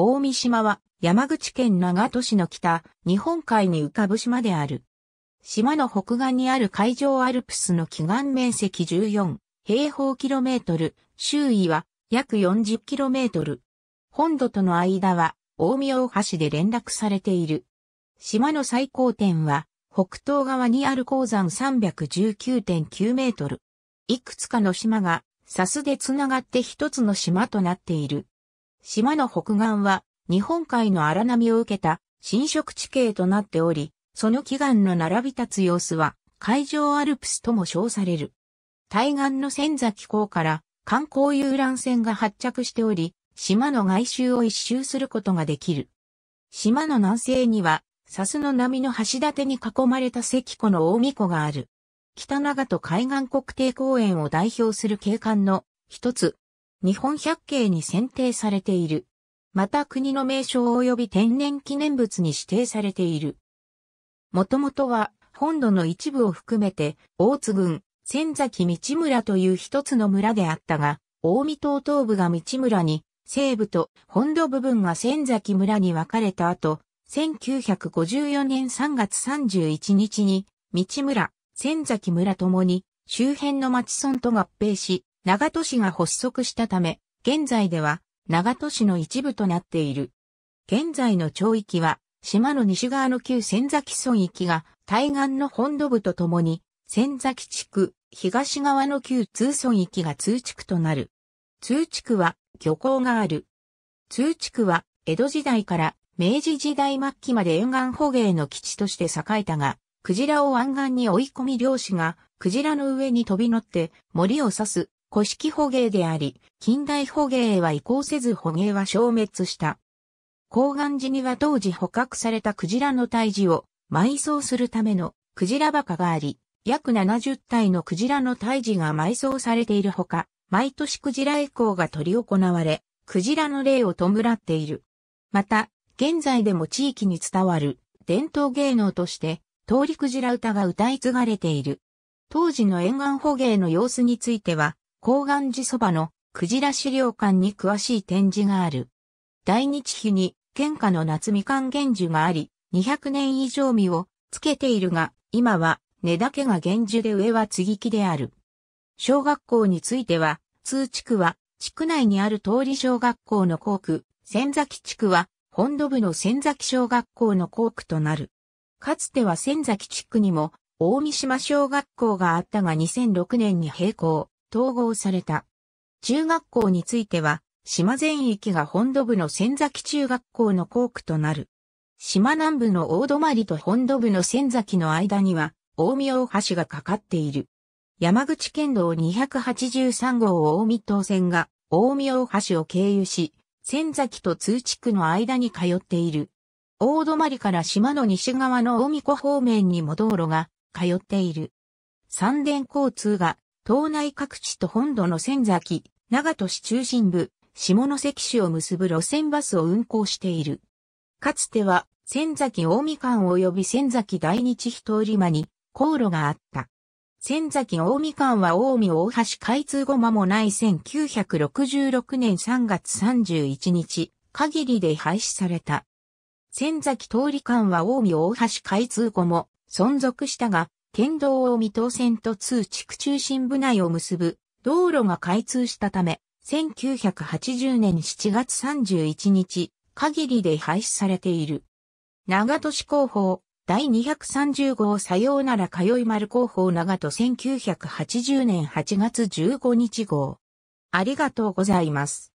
大見島は山口県長門市の北、日本海に浮かぶ島である。島の北岸にある海上アルプスの基岸面積14平方キロメートル、周囲は約40キロメートル。本土との間は大見大橋で連絡されている。島の最高点は北東側にある鉱山319.9メートル。いくつかの島がサスで繋がって一つの島となっている。島の北岸は日本海の荒波を受けた侵食地形となっており、その祈願の並び立つ様子は海上アルプスとも称される。対岸の仙崎港から観光遊覧船が発着しており、島の外周を一周することができる。島の南西には、サスの波の橋立に囲まれた関湖の大御湖がある。北長と海岸国定公園を代表する景観の一つ、日本百景に選定されている。また国の名称及び天然記念物に指定されている。もともとは本土の一部を含めて大津郡仙崎道村という一つの村であったが、大見島東部が道村に、西部と本土部分が仙崎村に分かれた後、1954年3月31日に、道村、仙崎村ともに、周辺の町村と合併し、長戸市が発足したため、現在では長戸市の一部となっている。現在の町域は、島の西側の旧仙崎村域が対岸の本土部とともに、仙崎地区、東側の旧通村域が通地区となる。通地区は漁港がある。通地区は江戸時代から明治時代末期まで沿岸捕鯨の基地として栄えたが、クジラを湾岸に追い込み漁師がクジラの上に飛び乗って森を刺す古式捕鯨であり、近代捕鯨へは移行せず捕鯨は消滅した。高岸寺には当時捕獲されたクジラの胎児を埋葬するためのクジラバカがあり、約70体のクジラの胎児が埋葬されているほか、毎年クジラエコーが執り行われ、クジラの霊を弔っている。また、現在でも地域に伝わる伝統芸能として、通りクジラ歌が歌い継がれている。当時の沿岸捕鯨の様子については、高岩寺そばのクジラ資料館に詳しい展示がある。大日比に、県下の夏みかん源樹があり、200年以上実をつけているが、今は根だけが源樹で上は継ぎ木である。小学校については、通地区は、地区内にある通り小学校の校区、仙崎地区は、本土部の仙崎小学校の校区となる。かつては仙崎地区にも、大三島小学校があったが2006年に閉校。統合された。中学校については、島全域が本土部の仙崎中学校の校区となる。島南部の大泊と本土部の仙崎の間には、大見大橋がかかっている。山口県道283号大見東線が大見大橋を経由し、仙崎と通地区の間に通っている。大泊から島の西側の大見湖方面にも道路が通っている。三電交通が島内各地と本土の仙崎、長戸市中心部、下関市を結ぶ路線バスを運行している。かつては、仙崎大見館及び仙崎大日一り間に、航路があった。仙崎大見館は大見大橋開通後間もない1966年3月31日、限りで廃止された。仙崎通り間は大見大橋開通後も存続したが、県道を見通線と通地区中心部内を結ぶ道路が開通したため、1980年7月31日限りで廃止されている。長戸市広報第230号さようなら通い丸広報長門1980年8月15日号。ありがとうございます。